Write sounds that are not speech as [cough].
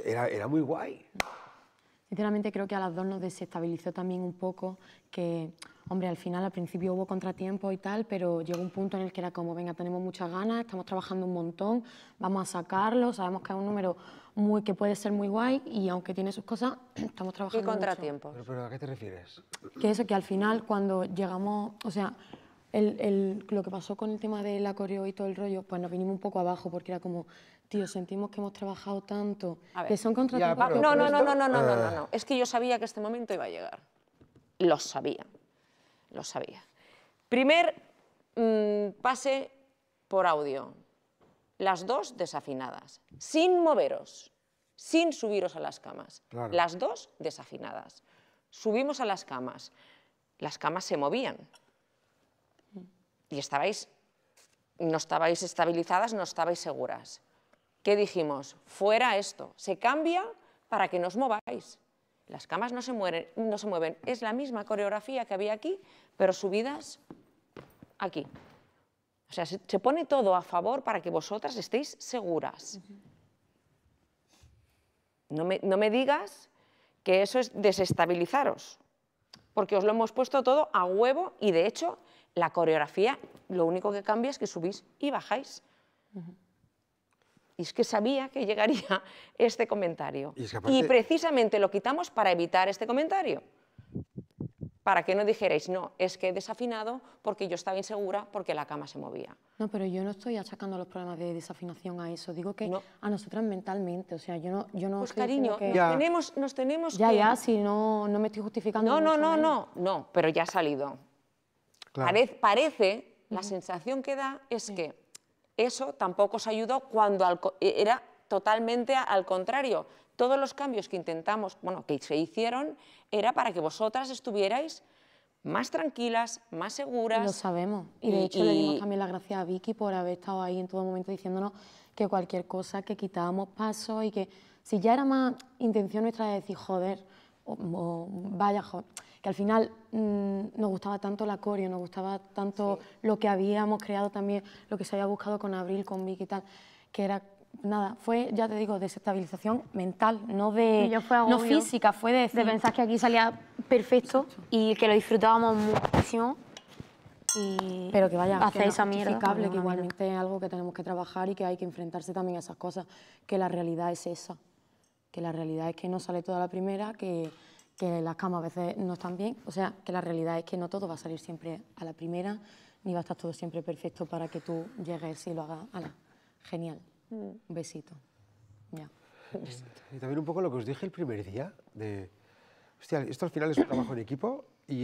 era, muy guay. Sinceramente creo que a las dos nos desestabilizó también un poco que, hombre, al final al principio hubo contratiempos y tal, pero llegó un punto en el que era como, venga, tenemos muchas ganas, estamos trabajando un montón, vamos a sacarlo, sabemos que es un número muy que puede ser muy guay y aunque tiene sus cosas, [clears throat] estamos trabajando. ¿Y contratiempos? Pero, pero, ¿a qué te refieres? Que eso, que al final cuando llegamos, o sea, lo que pasó con el tema de la coreo y todo el rollo, pues nos vinimos un poco abajo porque era como, tío, sentimos que hemos trabajado tanto, que son No, no, no, no, no, no, no, no, no, es que yo sabía que este momento iba a llegar. Lo sabía, lo sabía. Primer mm, pase por audio, las dos desafinadas, sin moveros, sin subiros a las camas, las dos desafinadas. Subimos a las camas, las camas se movían, y estabais, no estabais estabilizadas, no estabais seguras. ¿Qué dijimos? Fuera esto, se cambia para que nos mováis. Las camas no se, mueren, no se mueven, es la misma coreografía que había aquí, pero subidas aquí. O sea, se, pone todo a favor para que vosotras estéis seguras. no me digas que eso es desestabilizaros porque os lo hemos puesto todo a huevo y de hecho la coreografía lo único que cambia es que subís y bajáis. Y es que sabía que llegaría [laughs] este comentario. y precisamente lo quitamos para evitar este comentario para que no dijerais, no, es que he desafinado porque yo estaba insegura porque la cama se movía. No, pero yo no estoy achacando los problemas de desafinación a eso, digo que a nosotras mentalmente, o sea, yo no... Yo no pues cariño, nos, tenemos, nos tenemos ya, Ya, si no, no me estoy justificando. No, no, no, no, no, pero ya ha salido. parece, la sensación que da es que eso tampoco os ayudó cuando e, era totalmente al contrario todos los cambios que intentamos, bueno, que se hicieron, era para que vosotras estuvierais más tranquilas, más seguras. Lo sabemos. Y de hecho le dimos también las gracias a Vicky por haber estado ahí en todo momento diciéndonos que cualquier cosa, que quitábamos paso y que si ya era más intención nuestra de decir, joder, o, vaya, joder, que al final mm, nos gustaba tanto la coreo, nos gustaba tanto lo que habíamos creado también, lo que se había buscado con Abril, con Vicky y tal, que era nada, fue, ya te digo, desestabilización mental, no de no física, fue de, pensar que aquí salía perfecto y que lo disfrutábamos muchísimo. pero que vaya, hace que no, Es que igualmente es algo que tenemos que trabajar y que hay que enfrentarse también a esas cosas, que la realidad es esa, que la realidad es que no sale toda la primera, que, que las camas a veces no están bien, o sea, que la realidad es que no todo va a salir siempre a la primera, ni va a estar todo siempre perfecto para que tú llegues y lo hagas a genial. Un besito. Ya. Y también un poco lo que os dije el primer día, de, hostia, esto al final es un trabajo en equipo